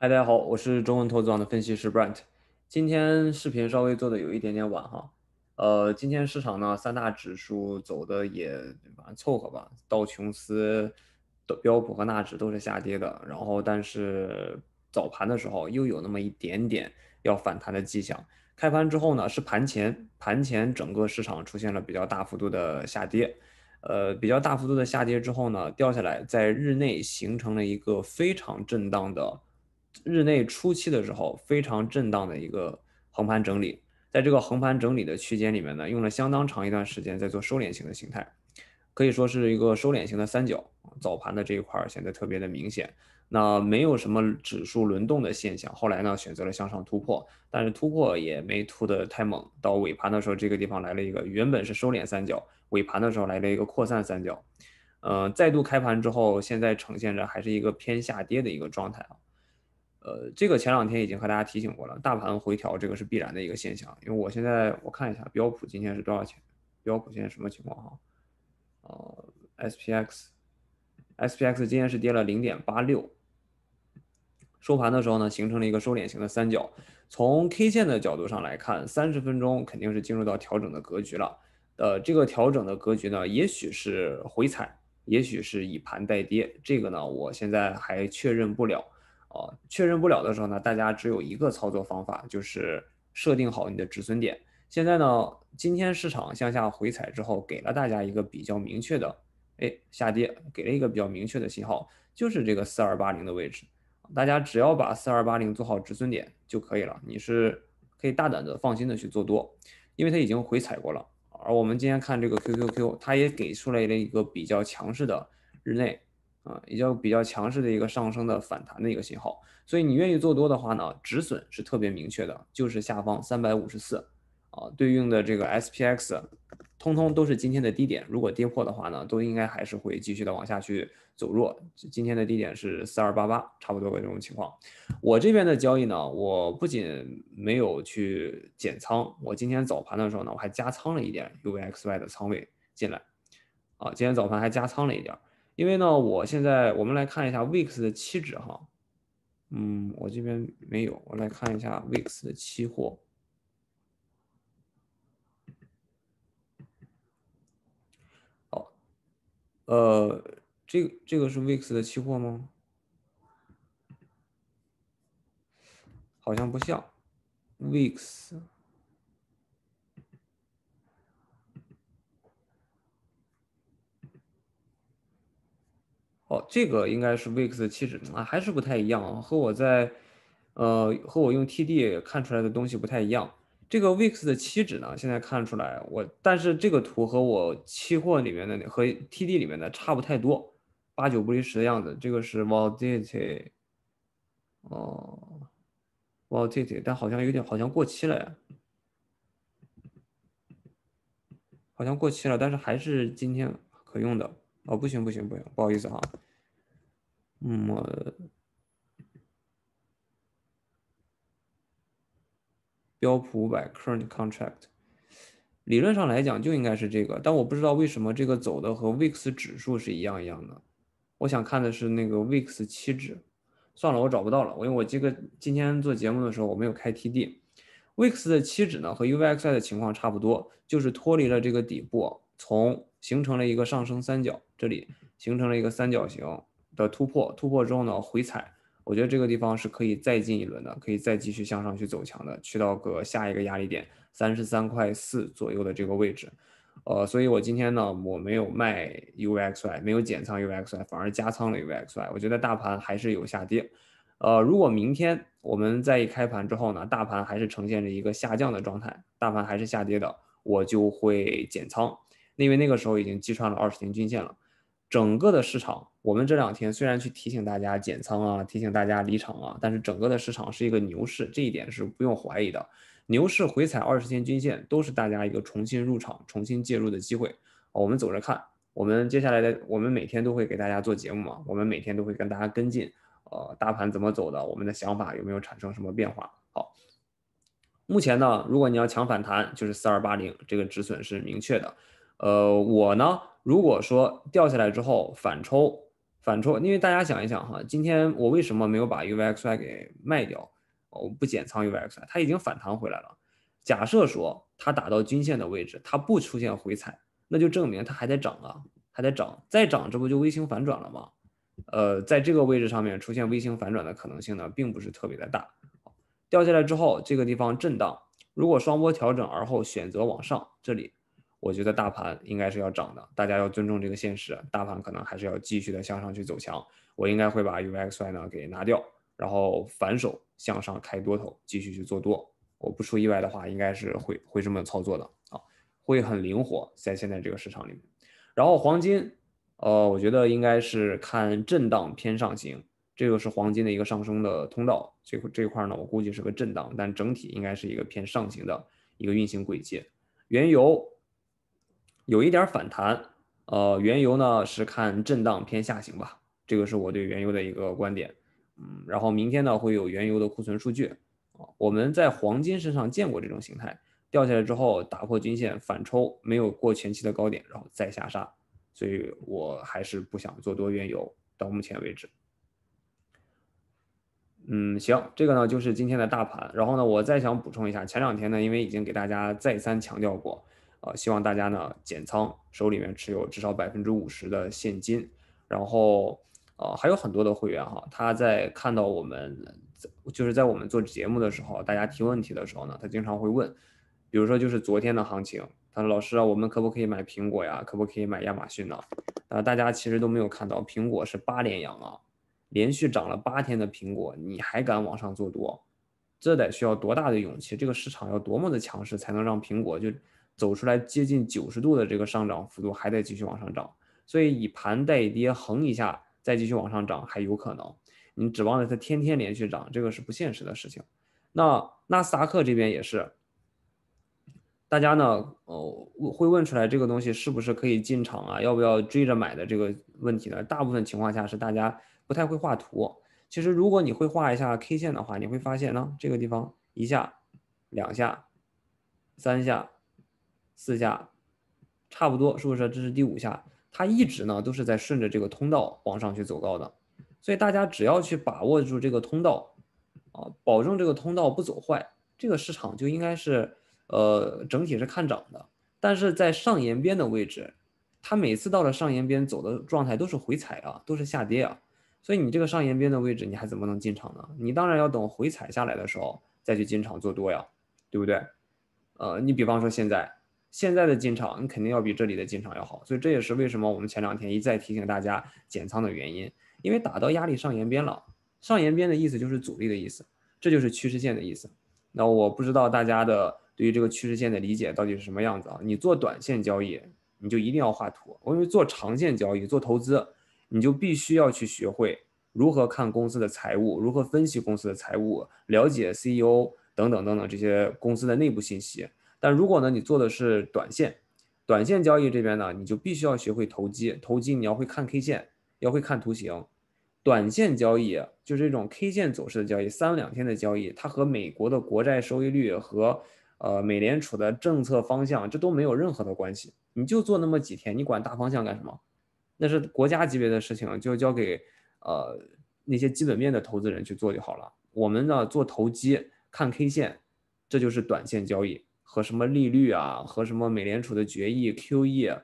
嗨，大家好，我是中文投资网的分析师 Brent。今天视频稍微做的有一点点晚哈，呃，今天市场呢三大指数走的也反正凑合吧，道琼斯、标普和纳指都是下跌的。然后，但是早盘的时候又有那么一点点要反弹的迹象。开盘之后呢是盘前，盘前整个市场出现了比较大幅度的下跌，呃，比较大幅度的下跌之后呢掉下来，在日内形成了一个非常震荡的。日内初期的时候非常震荡的一个横盘整理，在这个横盘整理的区间里面呢，用了相当长一段时间在做收敛型的形态，可以说是一个收敛型的三角。早盘的这一块儿显得特别的明显，那没有什么指数轮动的现象。后来呢，选择了向上突破，但是突破也没突的太猛。到尾盘的时候，这个地方来了一个原本是收敛三角，尾盘的时候来了一个扩散三角。呃，再度开盘之后，现在呈现着还是一个偏下跌的一个状态啊。呃，这个前两天已经和大家提醒过了，大盘回调这个是必然的一个现象。因为我现在我看一下标普今天是多少钱？标普现在什么情况哈？呃 s p x s p x 今天是跌了零点八六，收盘的时候呢，形成了一个收敛型的三角。从 K 线的角度上来看，三十分钟肯定是进入到调整的格局了。呃，这个调整的格局呢，也许是回踩，也许是以盘带跌，这个呢，我现在还确认不了。啊，确认不了的时候呢，大家只有一个操作方法，就是设定好你的止损点。现在呢，今天市场向下回踩之后，给了大家一个比较明确的，哎，下跌给了一个比较明确的信号，就是这个四二八零的位置，大家只要把四二八零做好止损点就可以了。你是可以大胆的、放心的去做多，因为它已经回踩过了。而我们今天看这个 QQQ，它也给出来了一个比较强势的日内。啊，也较比较强势的一个上升的反弹的一个信号，所以你愿意做多的话呢，止损是特别明确的，就是下方三百五十四，啊，对应的这个 SPX，通通都是今天的低点，如果跌破的话呢，都应该还是会继续的往下去走弱。今天的低点是四二八八，差不多这种情况。我这边的交易呢，我不仅没有去减仓，我今天早盘的时候呢，我还加仓了一点 UVXY 的仓位进来，啊，今天早盘还加仓了一点。因为呢，我现在我们来看一下 VIX 的期指哈，嗯，我这边没有，我来看一下 VIX 的期货。好，呃，这个、这个是 VIX 的期货吗？好像不像，VIX。哦，这个应该是 e i x 的期指啊，还是不太一样，和我在，呃，和我用 TD 看出来的东西不太一样。这个 e i x 的期指呢，现在看出来我，但是这个图和我期货里面的和 TD 里面的差不太多，八九不离十的样子。这个是 Volatility，哦，Volatility，但好像有点好像过期了呀，好像过期了，但是还是今天可用的。哦，不行不行不行，不好意思啊。嗯，标普五百 current contract，理论上来讲就应该是这个，但我不知道为什么这个走的和 VIX 指数是一样一样的。我想看的是那个 VIX 期指，算了，我找不到了。因为我这个今天做节目的时候我没有开 TD，VIX 的期指呢和 U V X 的情况差不多，就是脱离了这个底部。从形成了一个上升三角，这里形成了一个三角形的突破，突破之后呢回踩，我觉得这个地方是可以再进一轮的，可以再继续向上去走强的，去到个下一个压力点三十三块四左右的这个位置，呃，所以我今天呢我没有卖 UXY，没有减仓 UXY，反而加仓了 UXY，我觉得大盘还是有下跌，呃，如果明天我们再一开盘之后呢，大盘还是呈现着一个下降的状态，大盘还是下跌的，我就会减仓。因为那个时候已经击穿了二十天均线了，整个的市场，我们这两天虽然去提醒大家减仓啊，提醒大家离场啊，但是整个的市场是一个牛市，这一点是不用怀疑的。牛市回踩二十天均线都是大家一个重新入场、重新介入的机会我们走着看，我们接下来的，我们每天都会给大家做节目嘛，我们每天都会跟大家跟进，呃，大盘怎么走的，我们的想法有没有产生什么变化？好，目前呢，如果你要抢反弹，就是四二八零这个止损是明确的。呃，我呢，如果说掉下来之后反抽，反抽，因为大家想一想哈，今天我为什么没有把 U V X Y 给卖掉？我不减仓 U V X Y，它已经反弹回来了。假设说它打到均线的位置，它不出现回踩，那就证明它还在涨啊，还在涨，再涨，这不就微型反转了吗？呃，在这个位置上面出现微型反转的可能性呢，并不是特别的大。掉下来之后，这个地方震荡，如果双波调整，而后选择往上，这里。我觉得大盘应该是要涨的，大家要尊重这个现实，大盘可能还是要继续的向上去走强。我应该会把 U X Y 呢给拿掉，然后反手向上开多头，继续去做多。我不出意外的话，应该是会会这么操作的啊，会很灵活在现在这个市场里面。然后黄金，呃，我觉得应该是看震荡偏上行，这个是黄金的一个上升的通道。这块这块呢，我估计是个震荡，但整体应该是一个偏上行的一个运行轨迹。原油。有一点反弹，呃，原油呢是看震荡偏下行吧，这个是我对原油的一个观点。嗯，然后明天呢会有原油的库存数据我们在黄金身上见过这种形态，掉下来之后打破均线反抽，没有过前期的高点，然后再下杀，所以我还是不想做多原油。到目前为止，嗯，行，这个呢就是今天的大盘，然后呢我再想补充一下，前两天呢因为已经给大家再三强调过。呃，希望大家呢减仓，手里面持有至少百分之五十的现金，然后，呃，还有很多的会员哈，他在看到我们就是在我们做节目的时候，大家提问题的时候呢，他经常会问，比如说就是昨天的行情，他说老师啊，我们可不可以买苹果呀？可不可以买亚马逊呢？啊，大家其实都没有看到，苹果是八连阳啊，连续涨了八天的苹果，你还敢往上做多，这得需要多大的勇气？这个市场要多么的强势才能让苹果就？走出来接近九十度的这个上涨幅度，还在继续往上涨，所以以盘带跌横一下，再继续往上涨还有可能。你指望着它天天连续涨，这个是不现实的事情。那纳斯达克这边也是，大家呢，哦，会问出来这个东西是不是可以进场啊？要不要追着买的这个问题呢？大部分情况下是大家不太会画图。其实如果你会画一下 K 线的话，你会发现呢，这个地方一下、两下、三下。四下差不多，是不是？这是第五下，它一直呢都是在顺着这个通道往上去走高的，所以大家只要去把握住这个通道啊，保证这个通道不走坏，这个市场就应该是呃整体是看涨的。但是在上沿边的位置，它每次到了上沿边走的状态都是回踩啊，都是下跌啊，所以你这个上沿边的位置你还怎么能进场呢？你当然要等回踩下来的时候再去进场做多呀，对不对？呃，你比方说现在。现在的进场，你肯定要比这里的进场要好，所以这也是为什么我们前两天一再提醒大家减仓的原因。因为打到压力上沿边了，上沿边的意思就是阻力的意思，这就是趋势线的意思。那我不知道大家的对于这个趋势线的理解到底是什么样子啊？你做短线交易，你就一定要画图；，我认为做长线交易、做投资，你就必须要去学会如何看公司的财务，如何分析公司的财务，了解 CEO 等等等等这些公司的内部信息。但如果呢，你做的是短线，短线交易这边呢，你就必须要学会投机。投机你要会看 K 线，要会看图形。短线交易就是这种 K 线走势的交易，三两天的交易，它和美国的国债收益率和呃美联储的政策方向这都没有任何的关系。你就做那么几天，你管大方向干什么？那是国家级别的事情，就交给呃那些基本面的投资人去做就好了。我们呢做投机，看 K 线，这就是短线交易。和什么利率啊，和什么美联储的决议、QE、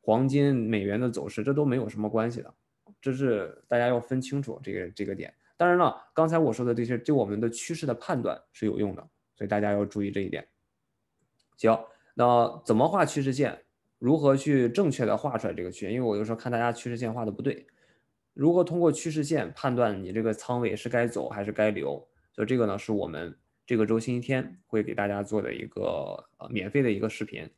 黄金、美元的走势，这都没有什么关系的。这是大家要分清楚这个这个点。当然了，刚才我说的这些，对我们的趋势的判断是有用的，所以大家要注意这一点。行，那怎么画趋势线？如何去正确的画出来这个趋势？因为我就说看大家趋势线画的不对。如何通过趋势线判断你这个仓位是该走还是该留？所以这个呢，是我们。这个周星期天会给大家做的一个呃免费的一个视频，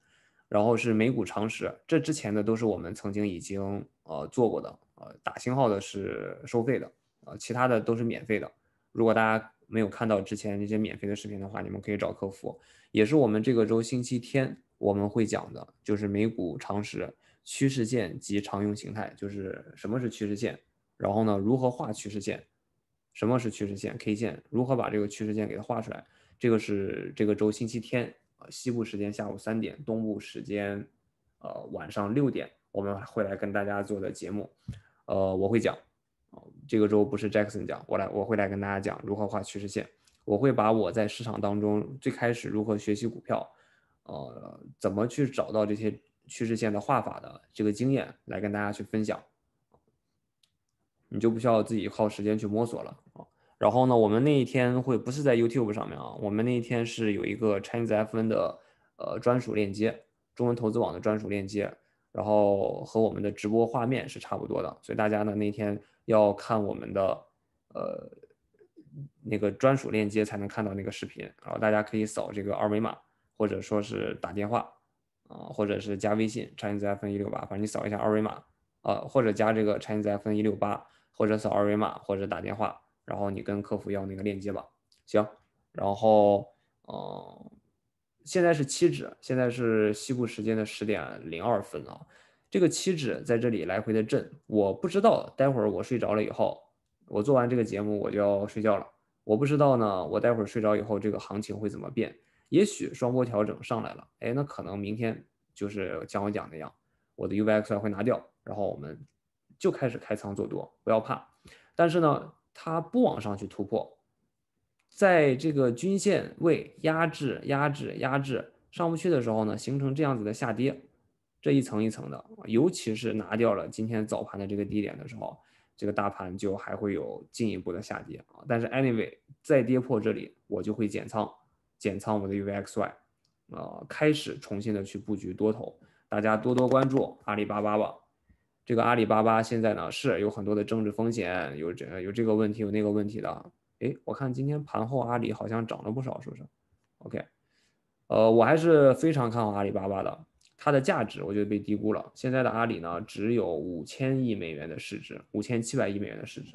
然后是美股常识。这之前的都是我们曾经已经呃做过的，呃打星号的是收费的，呃其他的都是免费的。如果大家没有看到之前那些免费的视频的话，你们可以找客服。也是我们这个周星期天我们会讲的，就是美股常识、趋势线及常用形态，就是什么是趋势线，然后呢如何画趋势线。什么是趋势线 K 线？如何把这个趋势线给它画出来？这个是这个周星期天啊，西部时间下午三点，东部时间呃晚上六点，我们会来跟大家做的节目，呃，我会讲啊，这个周不是 Jackson 讲，我来我会来跟大家讲如何画趋势线，我会把我在市场当中最开始如何学习股票，呃，怎么去找到这些趋势线的画法的这个经验来跟大家去分享。你就不需要自己耗时间去摸索了啊。然后呢，我们那一天会不是在 YouTube 上面啊，我们那一天是有一个 Chinese FN 的呃专属链接，中文投资网的专属链接，然后和我们的直播画面是差不多的。所以大家呢，那天要看我们的呃那个专属链接才能看到那个视频。然后大家可以扫这个二维码，或者说是打电话啊，或者是加微信 Chinese FN 一六八，反正你扫一下二维码啊，或者加这个 Chinese FN 一六八。或者扫二维码，或者打电话，然后你跟客服要那个链接吧。行，然后嗯，现在是七指，现在是西部时间的十点零二分啊。这个七指在这里来回的震，我不知道，待会儿我睡着了以后，我做完这个节目我就要睡觉了，我不知道呢，我待会儿睡着以后这个行情会怎么变？也许双波调整上来了，哎，那可能明天就是像我讲那样，我的 UVX 会拿掉，然后我们。就开始开仓做多，不要怕。但是呢，它不往上去突破，在这个均线位压制、压制、压制上不去的时候呢，形成这样子的下跌，这一层一层的。尤其是拿掉了今天早盘的这个低点的时候，这个大盘就还会有进一步的下跌啊。但是 anyway，再跌破这里，我就会减仓，减仓我的 UVXY 啊，开始重新的去布局多头。大家多多关注阿里巴巴吧。这个阿里巴巴现在呢，是有很多的政治风险，有这有这个问题，有那个问题的。哎，我看今天盘后阿里好像涨了不少，是不是？OK，呃，我还是非常看好阿里巴巴的，它的价值我觉得被低估了。现在的阿里呢，只有五千亿美元的市值，五千七百亿美元的市值。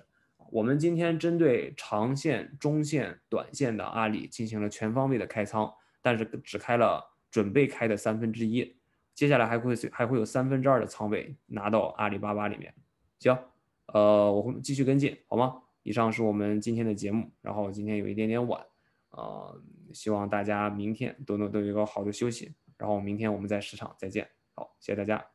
我们今天针对长线、中线、短线的阿里进行了全方位的开仓，但是只开了准备开的三分之一。接下来还会还会有三分之二的仓位拿到阿里巴巴里面，行，呃，我会继续跟进，好吗？以上是我们今天的节目，然后今天有一点点晚，呃，希望大家明天都能都有一个好的休息，然后明天我们在市场再见，好，谢谢大家。